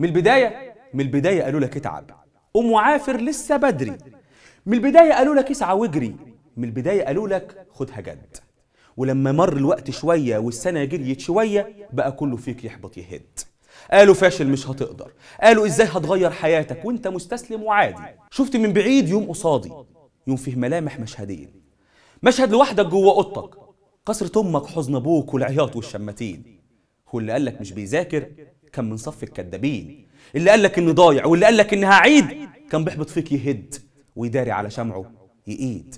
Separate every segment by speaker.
Speaker 1: من البداية من البداية قالوا لك اتعب قوم وعافر لسه بدري من البداية قالوا لك اسعى واجري من البداية قالوا لك خدها جد ولما مر الوقت شوية والسنة جريت شوية بقى كله فيك يحبط يهد قالوا فاشل مش هتقدر قالوا ازاي هتغير حياتك وانت مستسلم وعادي شفت من بعيد يوم قصادي يوم فيه ملامح مشهدين مشهد لوحدك جوه اوضتك قصرة امك حزن ابوك والعياط والشماتين واللي قالك مش بيذاكر كان من صف الكذابين اللي قال لك اني ضايع واللي قال لك اني هعيد كان بيحبط فيك يهد ويداري على شمعه يقيد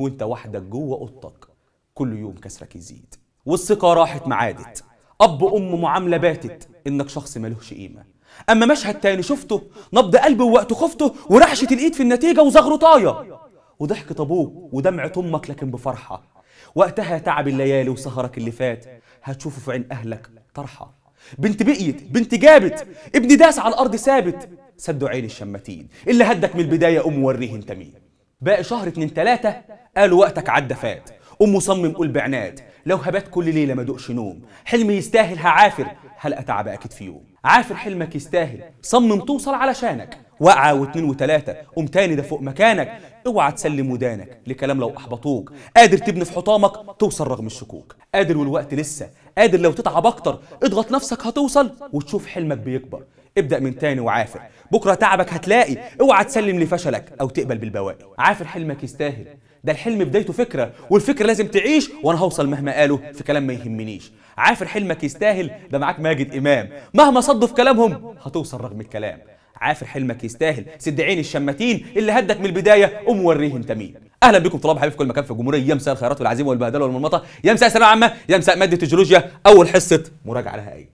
Speaker 1: وانت وحدك جوه اوضتك كل يوم كسرك يزيد والثقه راحت معادت اب ام معامله باتت انك شخص مالهش قيمه اما مشهد تاني شفته نبض قلبي ووقته خفته ورحشه الايد في النتيجه وزغره طايه وضحكة أبوك ودمعة أمك لكن بفرحة وقتها تعب الليالي وسهرك اللي فات هتشوفه في عين أهلك طرحة بنت بقيت بنت جابت ابن داس على الارض ثابت سدوا عين الشماتين اللي هدك من البدايه قوم وريه انت مين باقي شهر اتنين تلاته قالوا وقتك عدى فات قوم مصمم قول بعناد لو هبات كل ليله ما دقش نوم حلمي يستاهل هعافر هلقى تعب اكيد في يوم عافر حلمك يستاهل صمم توصل علشانك وقعه واثنين وثلاثه قوم تاني ده فوق مكانك اوعى تسلم ودانك لكلام لو احبطوك قادر تبني في حطامك توصل رغم الشكوك قادر والوقت لسه قادر لو تتعب اكتر اضغط نفسك هتوصل وتشوف حلمك بيكبر ابدأ من تاني وعافر بكرة تعبك هتلاقي اوعى تسلم لفشلك او تقبل بالبواقي عافر حلمك يستاهل ده الحلم بدايته فكرة والفكرة لازم تعيش وانا هوصل مهما قالوا في كلام ما يهمنيش عافر حلمك يستاهل ده معاك ماجد امام مهما صدوا في كلامهم هتوصل رغم الكلام عافر حلمك يستاهل سد عين الشماتين اللي هدك من البدايه قوم وريه انت مين اهلا بكم طلاب حبايب في كل مكان في الجمهوريه يا مساء الخيرات والعزيمه والبهدله والمرمطه يا مساء الثانويه العامه يا مساء ماده الجيولوجيا اول حصه مراجعه لها